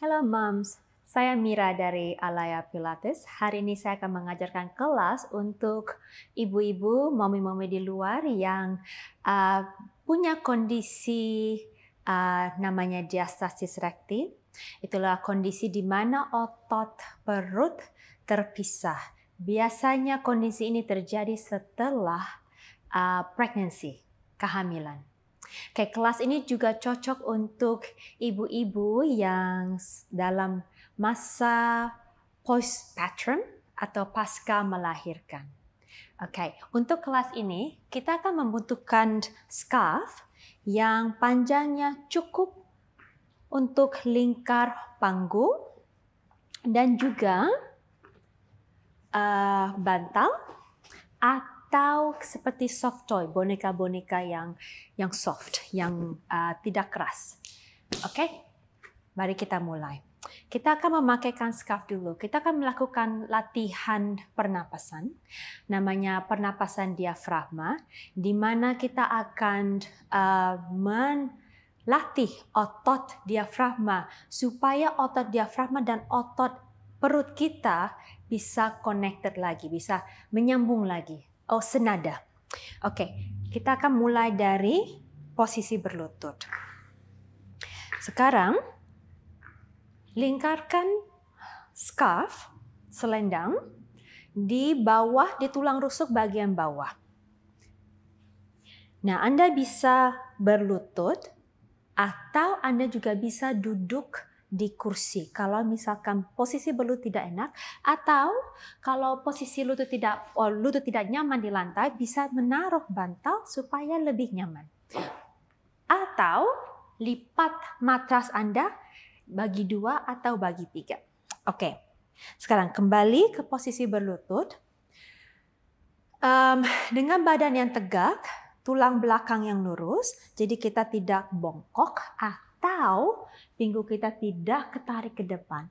Hello moms, saya Mira dari Alaya Pilates. Hari ini saya akan mengajarkan kelas untuk ibu-ibu, mommy mommy di luar yang uh, punya kondisi uh, namanya diastasis recti. Itulah kondisi di mana otot perut terpisah. Biasanya kondisi ini terjadi setelah uh, pregnancy, kehamilan. Oke, kelas ini juga cocok untuk ibu-ibu yang dalam masa postpartum atau pasca melahirkan. Oke, untuk kelas ini kita akan membutuhkan scarf yang panjangnya cukup untuk lingkar panggung dan juga uh, bantal atau seperti soft toy, boneka-boneka yang yang soft, yang uh, tidak keras. Oke, okay? mari kita mulai. Kita akan memakaikan scarf dulu. Kita akan melakukan latihan pernapasan, namanya pernapasan diafragma, di mana kita akan uh, men latih otot diafragma supaya otot diafragma dan otot perut kita bisa connected lagi, bisa menyambung lagi. Oh, senada. Oke, kita akan mulai dari posisi berlutut. Sekarang, lingkarkan scarf, selendang, di bawah, di tulang rusuk bagian bawah. Nah, Anda bisa berlutut atau Anda juga bisa duduk di kursi. Kalau misalkan posisi belut tidak enak atau kalau posisi lutut tidak oh, lutut tidak nyaman di lantai bisa menaruh bantal supaya lebih nyaman. Atau lipat matras Anda bagi dua atau bagi tiga. Oke, sekarang kembali ke posisi berlutut. Um, dengan badan yang tegak, tulang belakang yang lurus, jadi kita tidak bongkok atau pinggul kita tidak ketarik ke depan.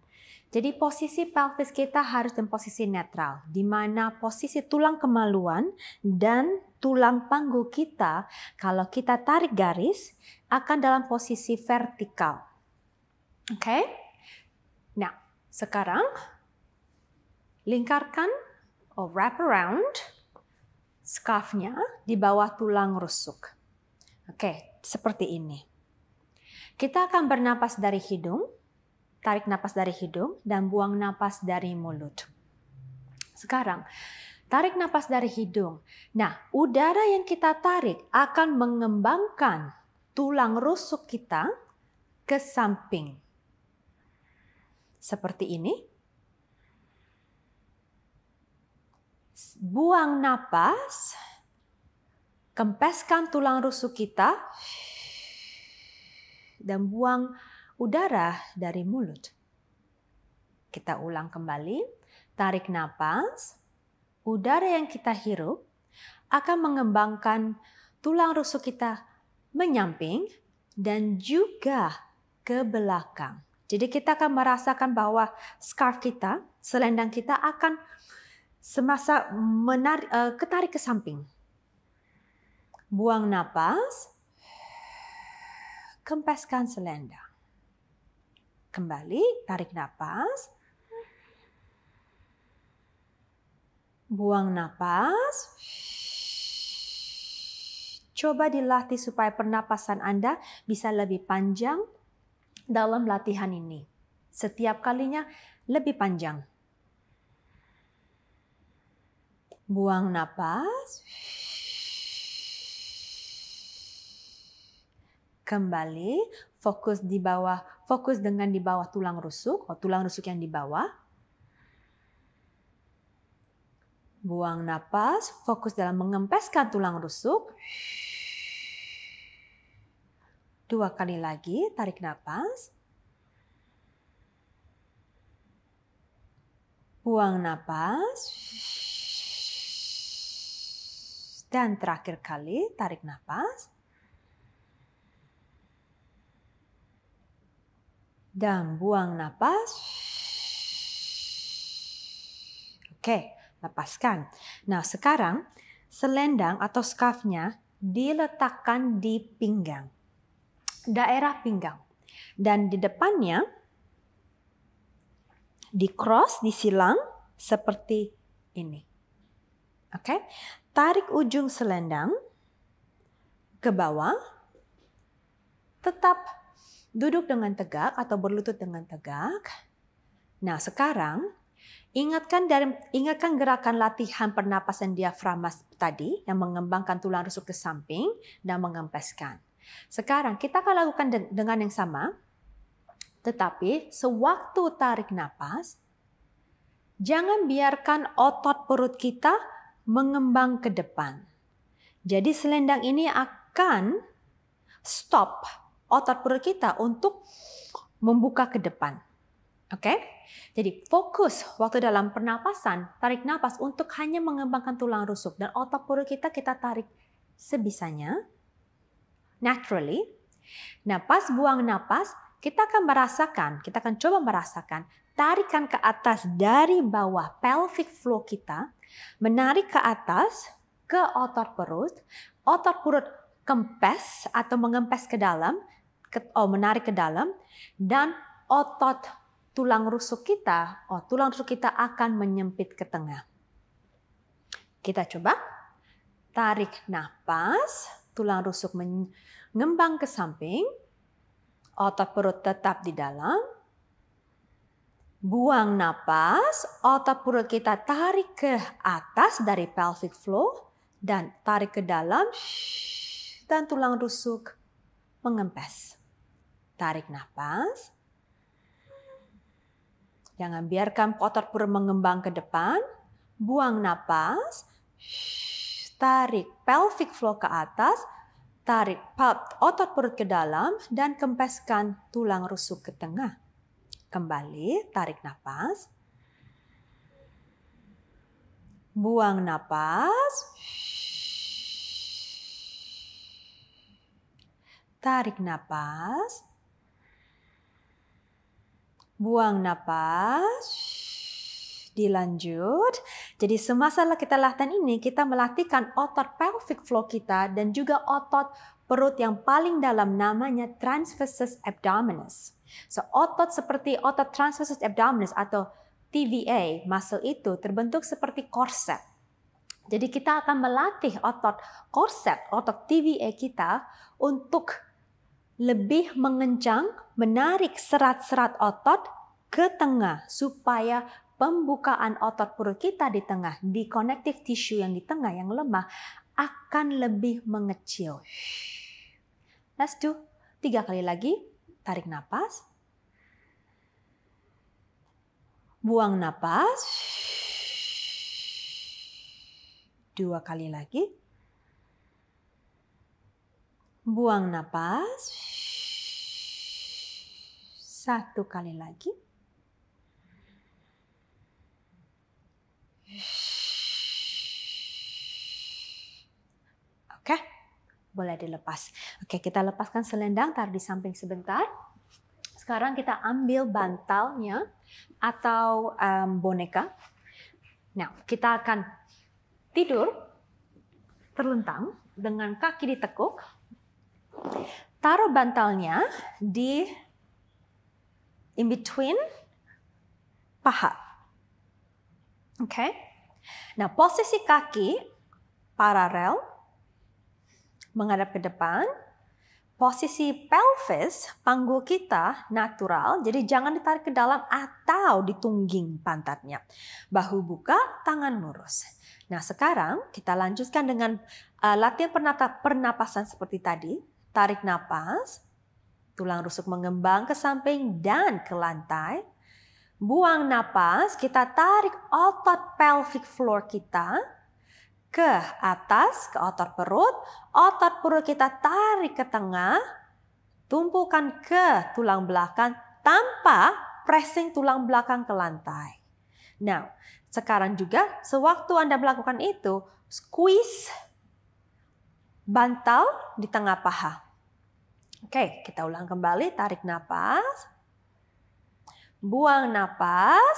Jadi posisi pelvis kita harus dalam posisi netral, di mana posisi tulang kemaluan dan tulang panggul kita kalau kita tarik garis akan dalam posisi vertikal. Oke? Okay? Nah, sekarang lingkarkan or wrap around scarfnya di bawah tulang rusuk. Oke, okay, seperti ini. Kita akan bernapas dari hidung, tarik napas dari hidung, dan buang napas dari mulut. Sekarang, tarik napas dari hidung. Nah, udara yang kita tarik akan mengembangkan tulang rusuk kita ke samping. Seperti ini. Buang napas, kempeskan tulang rusuk kita dan buang udara dari mulut. Kita ulang kembali, tarik nafas, udara yang kita hirup akan mengembangkan tulang rusuk kita menyamping dan juga ke belakang. Jadi kita akan merasakan bahwa scarf kita, selendang kita akan semasa menarik, eh, ketarik ke samping. Buang nafas kempeskan selendang. Kembali, tarik nafas Buang nafas Coba dilatih supaya pernapasan Anda bisa lebih panjang dalam latihan ini. Setiap kalinya lebih panjang. Buang nafas Kembali, fokus di bawah, fokus dengan di bawah tulang rusuk, oh, tulang rusuk yang di bawah. Buang nafas fokus dalam mengempeskan tulang rusuk. Dua kali lagi, tarik nafas Buang nafas Dan terakhir kali, tarik nafas dan buang napas. Oke, lepaskan. Nah, sekarang selendang atau scarfnya diletakkan di pinggang, daerah pinggang. Dan di depannya di cross, disilang seperti ini. Oke, tarik ujung selendang ke bawah, tetap Duduk dengan tegak atau berlutut dengan tegak. Nah, sekarang Ingatkan dari ingatkan gerakan latihan pernapasan diafragma tadi yang mengembangkan tulang rusuk ke samping dan mengempeskan. Sekarang kita akan lakukan dengan yang sama, tetapi sewaktu tarik napas, jangan biarkan otot perut kita mengembang ke depan. Jadi selendang ini akan stop otot perut kita untuk membuka ke depan. Oke? Okay? Jadi fokus waktu dalam pernapasan, tarik nafas untuk hanya mengembangkan tulang rusuk dan otot perut kita kita tarik sebisanya, naturally. Nah buang nafas kita akan merasakan, kita akan coba merasakan tarikan ke atas dari bawah pelvic floor kita, menarik ke atas ke otot perut, otot perut kempes atau mengempes ke dalam, oh menarik ke dalam dan otot tulang rusuk kita, oh tulang rusuk kita akan menyempit ke tengah. Kita coba tarik nafas, tulang rusuk mengembang ke samping, otot perut tetap di dalam. Buang nafas, otot perut kita tarik ke atas dari pelvic floor dan tarik ke dalam dan tulang rusuk mengempes. Tarik nafas. Jangan biarkan otot pur mengembang ke depan. Buang nafas. Tarik pelvic floor ke atas. Tarik otot perut ke dalam dan kempeskan tulang rusuk ke tengah. Kembali, tarik nafas. Buang nafas. Tarik nafas buang napas. Dilanjut, jadi semasa kita latihan ini kita melatihkan otot pelvic floor kita dan juga otot perut yang paling dalam namanya transversus abdominis. So, otot seperti otot transversus abdominis atau TVA, muscle itu terbentuk seperti korset. Jadi kita akan melatih otot korset, otot TVA kita untuk lebih mengencang menarik serat-serat otot ke tengah supaya pembukaan otot perut kita di tengah, di connective tissue yang di tengah yang lemah akan lebih mengecil. Let's do tiga kali lagi. Tarik napas. Buang napas. Dua kali lagi. Buang napas. Satu kali lagi. Oke, boleh dilepas. Oke, kita lepaskan selendang, taruh di samping sebentar. Sekarang kita ambil bantalnya atau um, boneka. Nah, kita akan tidur terlentang dengan kaki ditekuk Taruh bantalnya di in between paha. Oke. Okay? Nah, posisi kaki paralel menghadap ke depan. Posisi pelvis, panggul kita natural, jadi jangan ditarik ke dalam atau ditungging pantatnya. Bahu buka, tangan lurus. Nah, sekarang kita lanjutkan dengan eh, latihan pernapasan seperti tadi. Tarik napas, tulang rusuk mengembang ke samping dan ke lantai. Buang napas, kita tarik otot pelvic floor kita ke atas, ke otot perut. Otot perut kita tarik ke tengah, tumpukan ke tulang belakang tanpa pressing tulang belakang ke lantai. Nah, sekarang juga sewaktu Anda melakukan itu, squeeze bantal di tengah paha. Oke, kita ulang kembali, tarik napas. Buang napas,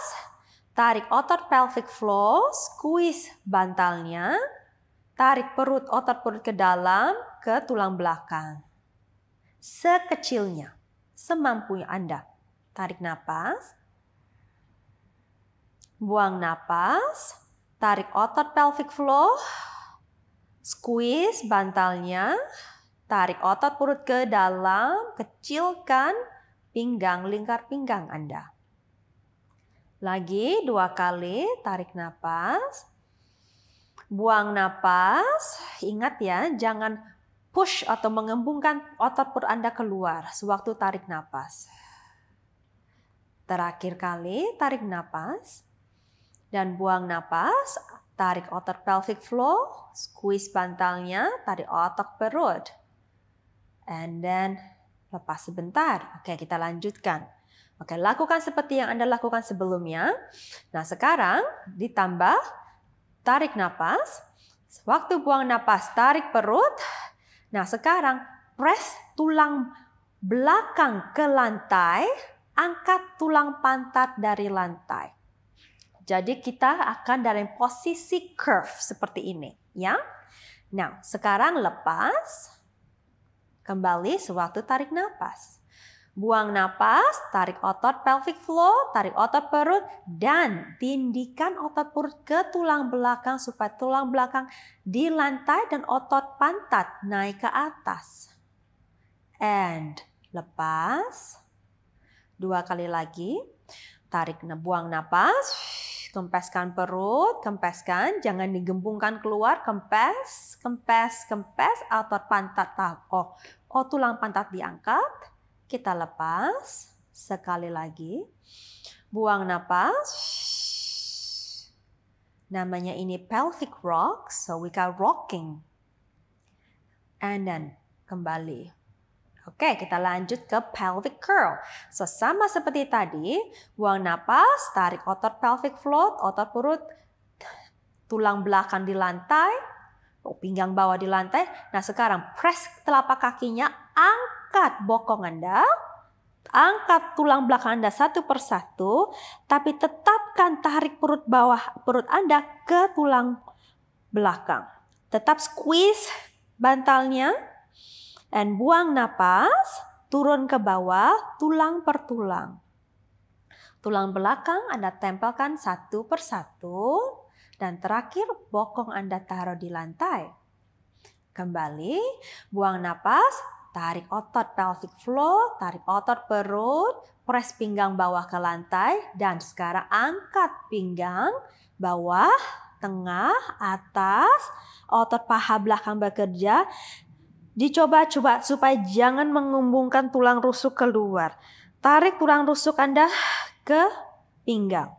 tarik otot pelvic floor, squeeze bantalnya, tarik perut otot perut ke dalam ke tulang belakang. Sekecilnya, semampunya Anda. Tarik napas. Buang napas, tarik otot pelvic floor, Squeeze bantalnya, tarik otot perut ke dalam, kecilkan pinggang, lingkar pinggang Anda. Lagi dua kali tarik napas, buang napas. Ingat ya, jangan push atau mengembungkan otot perut Anda keluar sewaktu tarik napas. Terakhir kali tarik napas dan buang napas, Tarik otot pelvic floor, squeeze bantalnya, tarik otot perut. And then lepas sebentar. Oke, kita lanjutkan. Oke, lakukan seperti yang Anda lakukan sebelumnya. Nah, sekarang ditambah tarik nafas. Waktu buang nafas tarik perut. Nah, sekarang press tulang belakang ke lantai, angkat tulang pantat dari lantai. Jadi kita akan dalam posisi curve seperti ini, ya. Nah, sekarang lepas. Kembali sewaktu tarik nafas. Buang nafas, tarik otot pelvic floor, tarik otot perut, dan tindikan otot perut ke tulang belakang supaya tulang belakang di lantai dan otot pantat naik ke atas. And lepas. Dua kali lagi. Tarik, buang nafas. Kempeskan perut, kempeskan, jangan digembungkan keluar, kempes, kempes, kempes, otot pantat takoh. Oh, tulang pantat diangkat, kita lepas, sekali lagi. Buang napas. Namanya ini pelvic rock, so we got rocking. And then kembali Oke, kita lanjut ke pelvic curl. So, sama seperti tadi, buang napas, tarik otot pelvic float, otot perut, tulang belakang di lantai, oh, pinggang bawah di lantai. Nah, sekarang press telapak kakinya, angkat bokong Anda, angkat tulang belakang Anda satu persatu, tapi tetapkan tarik perut bawah perut Anda ke tulang belakang. Tetap squeeze bantalnya, and buang napas, turun ke bawah, tulang per tulang. Tulang belakang Anda tempelkan satu per satu. Dan terakhir, bokong Anda taruh di lantai. Kembali, buang napas, tarik otot pelvic floor, tarik otot perut, press pinggang bawah ke lantai, dan sekarang angkat pinggang bawah, tengah, atas, otot paha belakang bekerja, Dicoba-coba supaya jangan mengumbungkan tulang rusuk keluar. Tarik tulang rusuk Anda ke pinggang.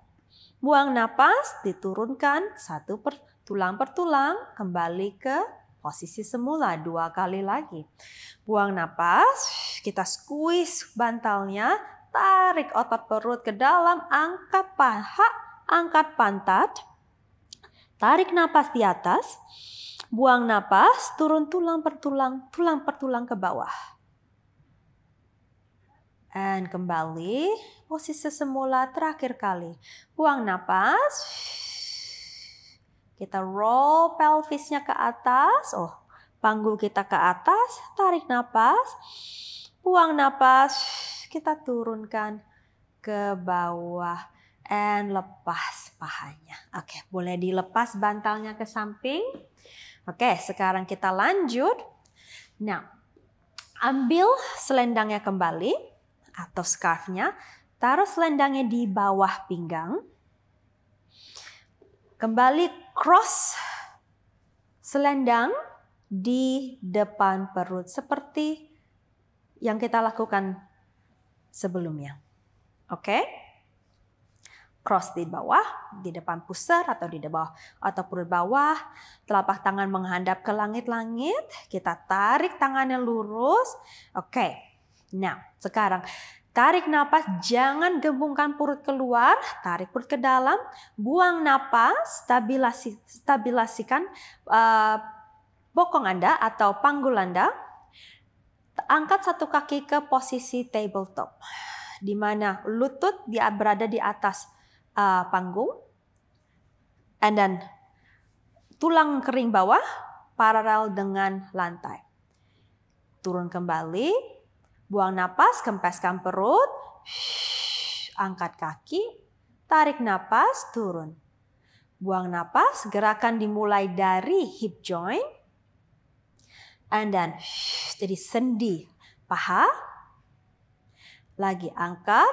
Buang napas, diturunkan satu per tulang per tulang, kembali ke posisi semula dua kali lagi. Buang napas, kita squeeze bantalnya, tarik otot perut ke dalam, angkat paha, angkat pantat, Tarik napas di atas, buang napas, turun tulang per tulang, tulang per tulang ke bawah. And kembali posisi semula terakhir kali. Buang napas. Kita roll pelvisnya ke atas. Oh, panggul kita ke atas, tarik napas. Buang napas, kita turunkan ke bawah and lepas pahanya. Oke, boleh dilepas bantalnya ke samping. Oke, sekarang kita lanjut. Nah, ambil selendangnya kembali atau scarfnya, taruh selendangnya di bawah pinggang. Kembali cross selendang di depan perut seperti yang kita lakukan sebelumnya. Oke? Okay? cross di bawah, di depan pusar atau di bawah atau perut bawah. Telapak tangan menghadap ke langit-langit. Kita tarik tangannya lurus. Oke. Okay. Nah, sekarang tarik napas, jangan gembungkan perut keluar, tarik perut ke dalam, buang napas, stabilasi, stabilasikan uh, bokong Anda atau panggul Anda. Angkat satu kaki ke posisi tabletop, di mana lutut dia berada di atas uh, panggung, and then tulang kering bawah paralel dengan lantai. Turun kembali, buang napas, kempeskan perut, angkat kaki, tarik napas, turun. Buang napas, gerakan dimulai dari hip joint, and then shh, jadi sendi paha, lagi angkat,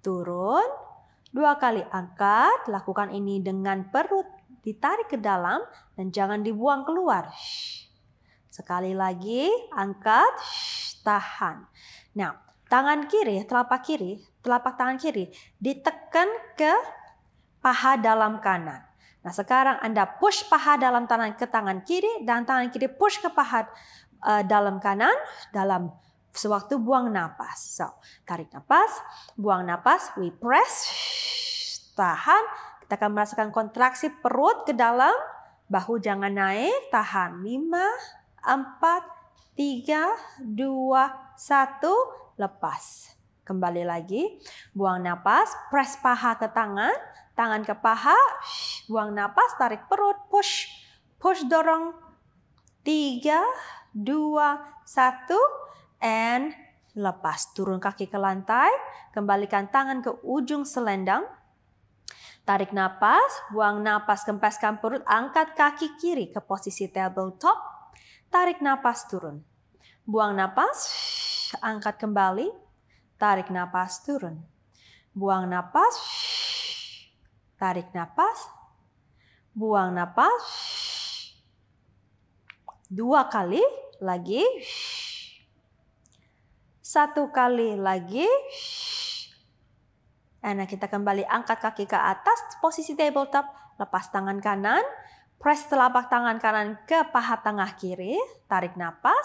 turun, dua kali angkat, lakukan ini dengan perut ditarik ke dalam dan jangan dibuang keluar. Sekali lagi, angkat, tahan. Nah, tangan kiri, telapak kiri, telapak tangan kiri ditekan ke paha dalam kanan. Nah, sekarang Anda push paha dalam tangan ke tangan kiri dan tangan kiri push ke paha uh, dalam kanan dalam sewaktu buang napas. So, tarik napas, buang napas, we press, shh, tahan. Kita akan merasakan kontraksi perut ke dalam, bahu jangan naik, tahan. 5, 4, 3, 2, 1, lepas. Kembali lagi, buang napas, press paha ke tangan, tangan ke paha, shh, buang napas, tarik perut, push, push dorong. 3, 2, 1, lepas and lepas. Turun kaki ke lantai, kembalikan tangan ke ujung selendang. Tarik napas, buang napas, kempeskan perut, angkat kaki kiri ke posisi tabletop. Tarik napas turun. Buang napas, angkat kembali. Tarik napas turun. Buang napas, tarik napas, buang napas. Dua kali lagi. Satu kali lagi. Nah, kita kembali angkat kaki ke atas, posisi tabletop, lepas tangan kanan, press telapak tangan kanan ke paha tengah kiri, tarik nafas,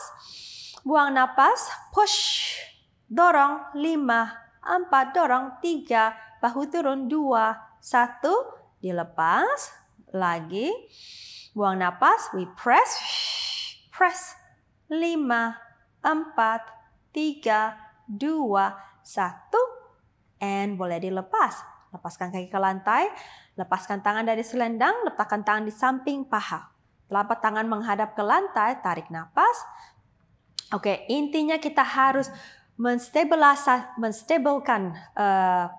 buang nafas, push, dorong, lima, empat, dorong, tiga, bahu turun, dua, satu dilepas, lagi, buang nafas, we press, press, lima, empat. 3, 2, 1. And boleh dilepas. Lepaskan kaki ke lantai, lepaskan tangan dari selendang, letakkan tangan di samping paha. Telapak tangan menghadap ke lantai, tarik nafas. Oke, intinya kita harus menstabilkan uh,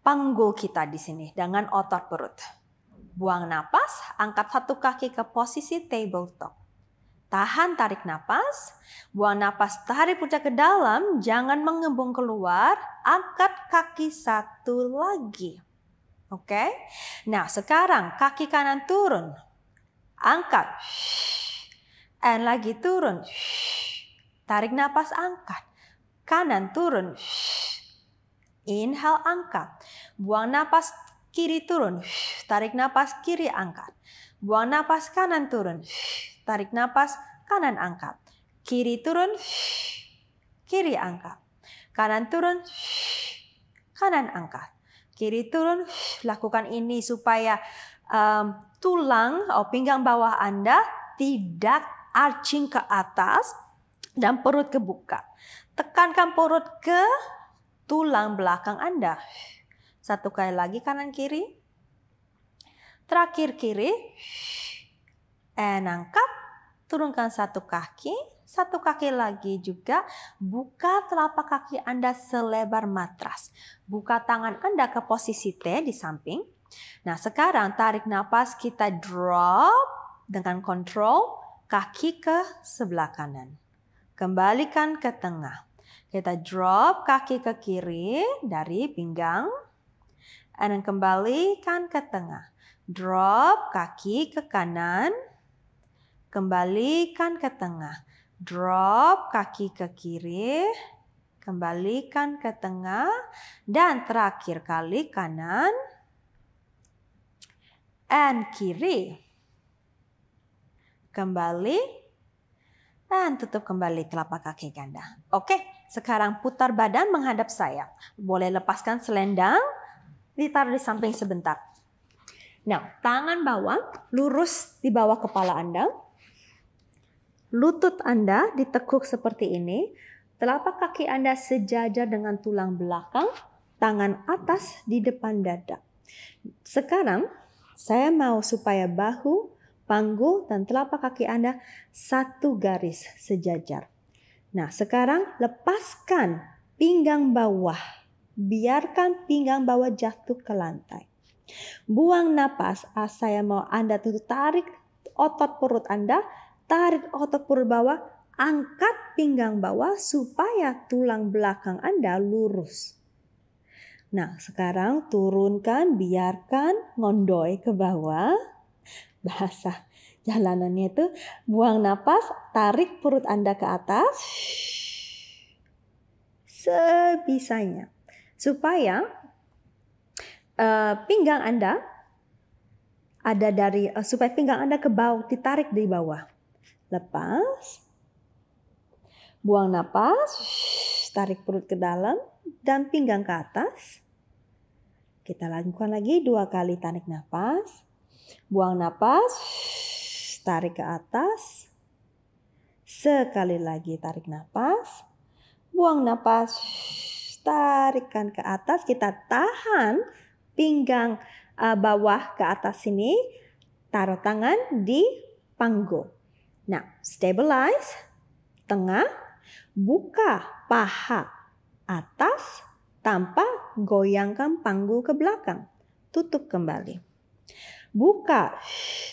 panggul kita di sini dengan otot perut. Buang nafas, angkat satu kaki ke posisi tabletop. Tahan tarik napas, buang napas tarik puncak ke dalam, jangan mengembung keluar, angkat kaki satu lagi. Oke, okay? nah sekarang kaki kanan turun, angkat, and lagi turun, tarik napas angkat, kanan turun, inhale angkat, buang napas kiri turun, tarik napas kiri angkat, buang napas kanan turun, Tarik nafas kanan angkat. Kiri turun, kiri angkat. Kanan turun, kanan angkat. Kiri turun, lakukan ini supaya um, tulang atau oh, pinggang bawah Anda tidak arching ke atas dan perut kebuka. Tekankan perut ke tulang belakang Anda. Satu kali lagi kanan kiri. Terakhir kiri. And angkat turunkan satu kaki, satu kaki lagi juga buka telapak kaki Anda selebar matras. Buka tangan Anda ke posisi T di samping. Nah, sekarang tarik nafas kita drop dengan kontrol kaki ke sebelah kanan. Kembalikan ke tengah. Kita drop kaki ke kiri dari pinggang. Dan kembalikan ke tengah. Drop kaki ke kanan kembalikan ke tengah. Drop kaki ke kiri, kembalikan ke tengah. Dan terakhir kali kanan and kiri. Kembali dan tutup kembali telapak kaki ganda. Oke, sekarang putar badan menghadap saya. Boleh lepaskan selendang, ditaruh di samping sebentar. Nah, tangan bawah lurus di bawah kepala Anda lutut Anda ditekuk seperti ini, telapak kaki Anda sejajar dengan tulang belakang, tangan atas di depan dada. Sekarang saya mau supaya bahu, panggul, dan telapak kaki Anda satu garis sejajar. Nah, sekarang lepaskan pinggang bawah. Biarkan pinggang bawah jatuh ke lantai. Buang napas, saya mau Anda tutup tarik otot perut Anda tarik otot perut bawah, angkat pinggang bawah supaya tulang belakang Anda lurus. Nah, sekarang turunkan, biarkan ngondoy ke bawah. Bahasa jalanannya itu buang napas, tarik perut Anda ke atas. Sebisanya. Supaya uh, pinggang Anda ada dari uh, supaya pinggang Anda ke bawah, ditarik dari bawah lepas, buang napas, tarik perut ke dalam dan pinggang ke atas. Kita lakukan lagi dua kali tarik nafas, buang napas, tarik ke atas. Sekali lagi tarik nafas, buang napas, tarikkan ke atas. Kita tahan pinggang eh, bawah ke atas sini, taruh tangan di panggung. Nah, stabilize, tengah, buka paha atas tanpa goyangkan panggul ke belakang. Tutup kembali. Buka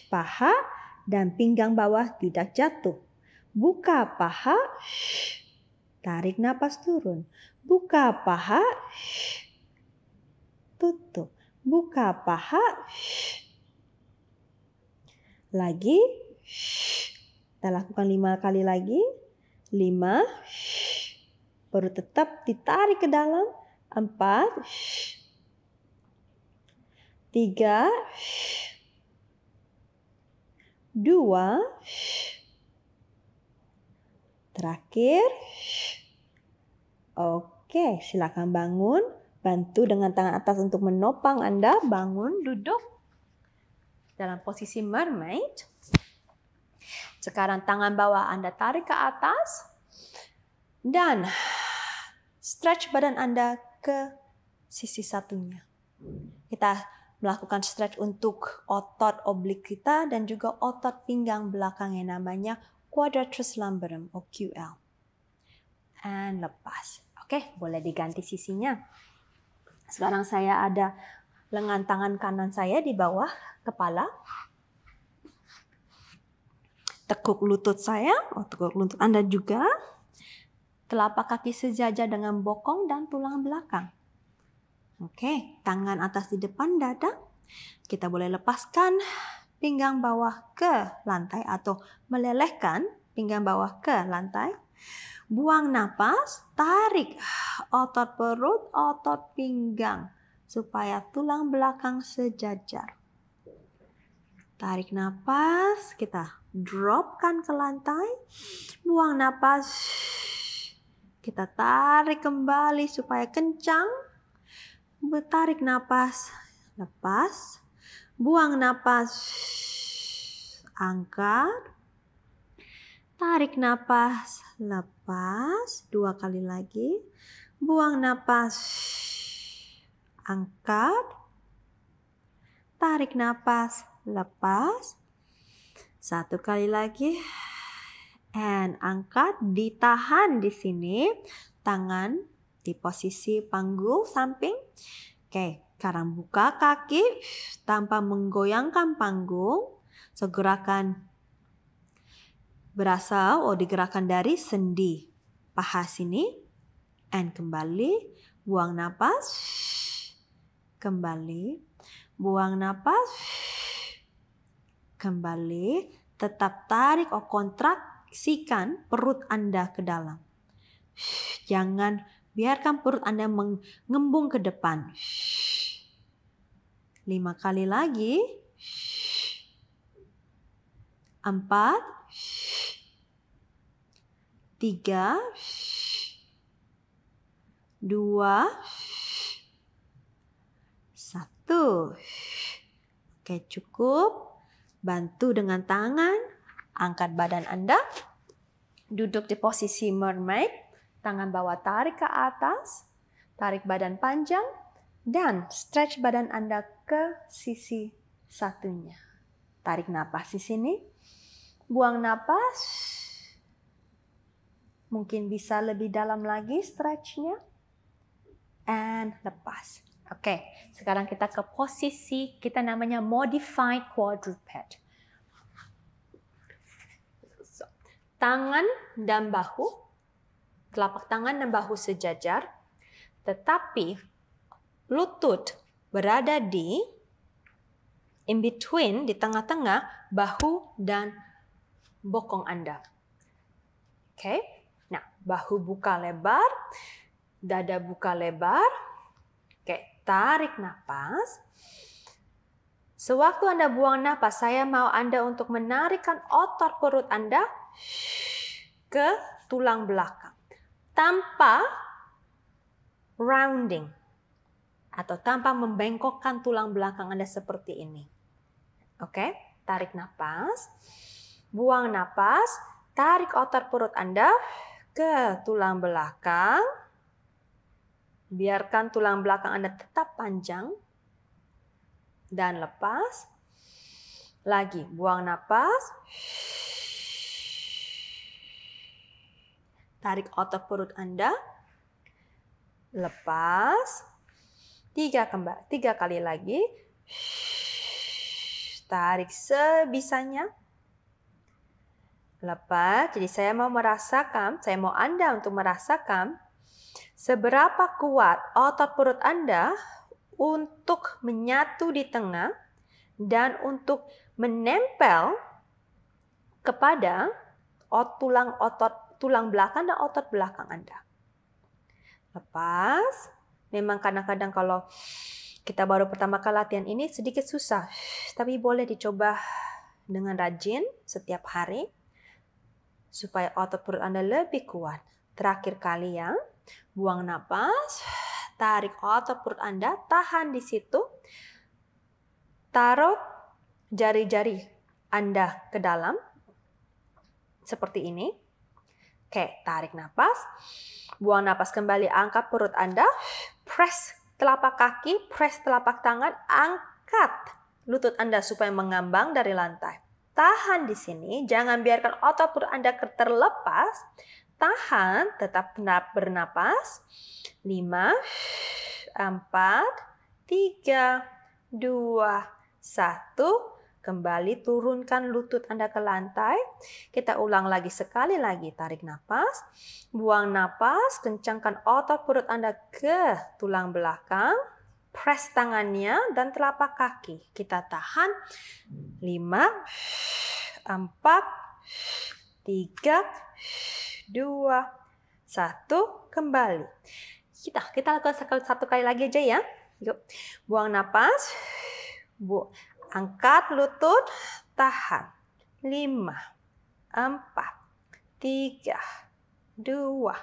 paha dan pinggang bawah tidak jatuh. Buka paha, tarik napas turun. Buka paha, tutup. Buka paha, lagi, kita lakukan lima kali lagi. Lima. Baru tetap ditarik ke dalam. Empat. Tiga. Dua. Terakhir. Oke, silakan bangun. Bantu dengan tangan atas untuk menopang Anda bangun duduk dalam posisi mermaid. Sekarang tangan bawah Anda tarik ke atas dan stretch badan Anda ke sisi satunya. Kita melakukan stretch untuk otot oblik kita dan juga otot pinggang belakang yang namanya quadratus lumbarum OQL. And lepas. Oke, boleh diganti sisinya. Sekarang saya ada lengan tangan kanan saya di bawah kepala tekuk lutut saya, oh, tekuk lutut Anda juga, telapak kaki sejajar dengan bokong dan tulang belakang. Oke, tangan atas di depan dada. Kita boleh lepaskan pinggang bawah ke lantai atau melelehkan pinggang bawah ke lantai. Buang napas, tarik otot perut, otot pinggang supaya tulang belakang sejajar. Tarik napas, kita dropkan ke lantai, buang napas, kita tarik kembali supaya kencang, tarik napas, lepas, buang napas, angkat, tarik napas, lepas, dua kali lagi, buang napas, angkat, tarik napas, lepas, satu kali lagi. And angkat, ditahan di sini. Tangan di posisi panggul samping. Oke, sekarang buka kaki tanpa menggoyangkan panggul. So, gerakan berasal oh, digerakkan dari sendi paha sini. And kembali, buang napas. Kembali, buang napas Kembali, tetap tarik atau kontraksikan perut Anda ke dalam. jangan biarkan perut Anda mengembung ke depan. Lima kali lagi. Empat. Tiga. Dua. Satu. Oke cukup. Bantu dengan tangan, angkat badan Anda, duduk di posisi mermaid, tangan bawah tarik ke atas, tarik badan panjang, dan stretch badan Anda ke sisi satunya. Tarik napas di sini, buang napas, mungkin bisa lebih dalam lagi stretchnya, and lepas. Oke, sekarang kita ke posisi kita namanya modified quadruped. So, tangan dan bahu, telapak tangan dan bahu sejajar, tetapi lutut berada di in between, di tengah-tengah bahu dan bokong Anda. Oke, okay. nah bahu buka lebar, dada buka lebar, Tarik nafas. Sewaktu Anda buang nafas, saya mau Anda untuk menarikkan otot perut Anda ke tulang belakang. Tanpa rounding atau tanpa membengkokkan tulang belakang Anda seperti ini. Oke, tarik nafas. Buang nafas, tarik otot perut Anda ke tulang belakang. Biarkan tulang belakang Anda tetap panjang dan lepas. Lagi, buang nafas Tarik otot perut Anda. Lepas. Tiga, kembali, tiga kali lagi. Tarik sebisanya. Lepas. Jadi saya mau merasakan, saya mau Anda untuk merasakan Seberapa kuat otot perut Anda untuk menyatu di tengah dan untuk menempel kepada ot tulang otot tulang belakang dan otot belakang Anda. Lepas, memang kadang-kadang kalau kita baru pertama kali latihan ini sedikit susah, tapi boleh dicoba dengan rajin setiap hari supaya otot perut Anda lebih kuat. Terakhir kali ya, Buang napas, tarik otot perut Anda, tahan di situ. Taruh jari-jari Anda ke dalam seperti ini. Oke, tarik napas. Buang napas kembali, angkat perut Anda, press telapak kaki, press telapak tangan, angkat lutut Anda supaya mengambang dari lantai. Tahan di sini, jangan biarkan otot perut Anda terlepas tahan, tetap bernapas. 5, 4, 3, 2, 1. Kembali turunkan lutut Anda ke lantai. Kita ulang lagi sekali lagi. Tarik nafas. buang nafas. kencangkan otot perut Anda ke tulang belakang. Press tangannya dan telapak kaki. Kita tahan. 5, 4, 3, dua, satu, kembali. Kita kita lakukan satu kali lagi aja ya. Yuk, buang napas, bu, angkat lutut, tahan. Lima, empat, tiga, dua,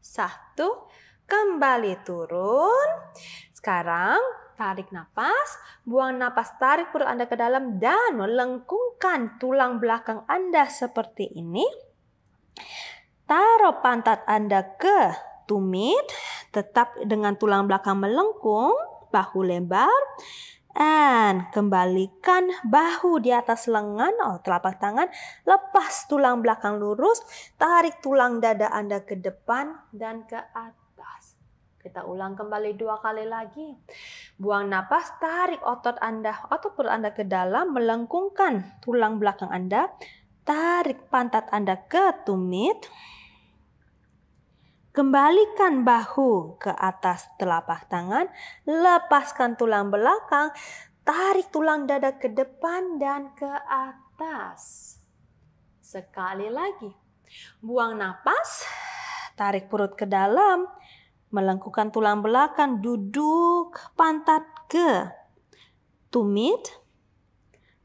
satu, kembali turun. Sekarang tarik napas, buang napas, tarik perut Anda ke dalam dan melengkungkan tulang belakang Anda seperti ini. Taruh pantat Anda ke tumit, tetap dengan tulang belakang melengkung, bahu lebar. dan kembalikan bahu di atas lengan, atau oh, telapak tangan, lepas tulang belakang lurus, tarik tulang dada Anda ke depan dan ke atas. Kita ulang kembali dua kali lagi. Buang napas, tarik otot Anda, otot perut Anda ke dalam, melengkungkan tulang belakang Anda, tarik pantat Anda ke tumit, Kembalikan bahu ke atas telapak tangan, lepaskan tulang belakang, tarik tulang dada ke depan dan ke atas. Sekali lagi. Buang napas, tarik perut ke dalam, melengkukan tulang belakang, duduk pantat ke tumit,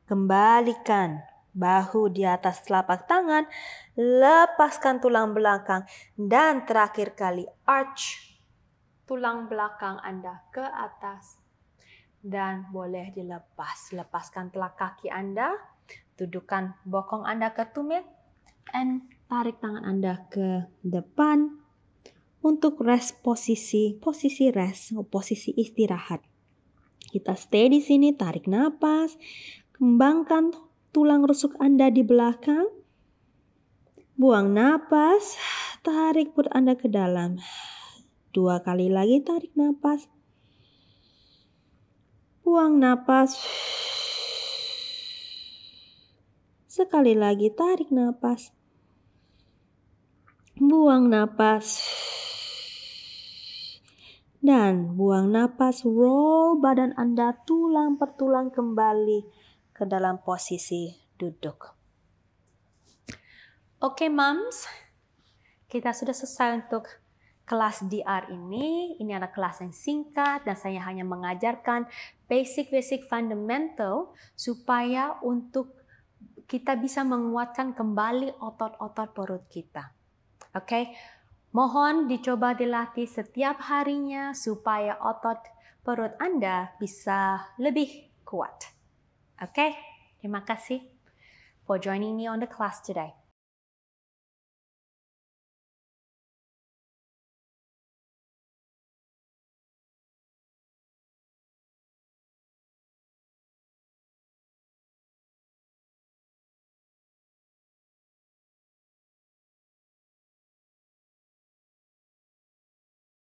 kembalikan bahu di atas telapak tangan, lepaskan tulang belakang, dan terakhir kali arch tulang belakang Anda ke atas. Dan boleh dilepas. Lepaskan telak kaki Anda, dudukan bokong Anda ke tumit, and tarik tangan Anda ke depan untuk rest posisi, posisi rest, posisi istirahat. Kita stay di sini, tarik nafas, kembangkan tulang rusuk Anda di belakang. Buang napas, tarik perut Anda ke dalam. Dua kali lagi tarik napas. Buang napas. Sekali lagi tarik napas. Buang napas. Dan buang napas, roll badan Anda tulang per tulang kembali ke dalam posisi duduk. Oke, okay, moms. Kita sudah selesai untuk kelas DR ini. Ini adalah kelas yang singkat dan saya hanya mengajarkan basic-basic fundamental supaya untuk kita bisa menguatkan kembali otot-otot perut kita. Oke. Okay? Mohon dicoba dilatih setiap harinya supaya otot perut Anda bisa lebih kuat. Okay, terima kasih for joining me on the class today.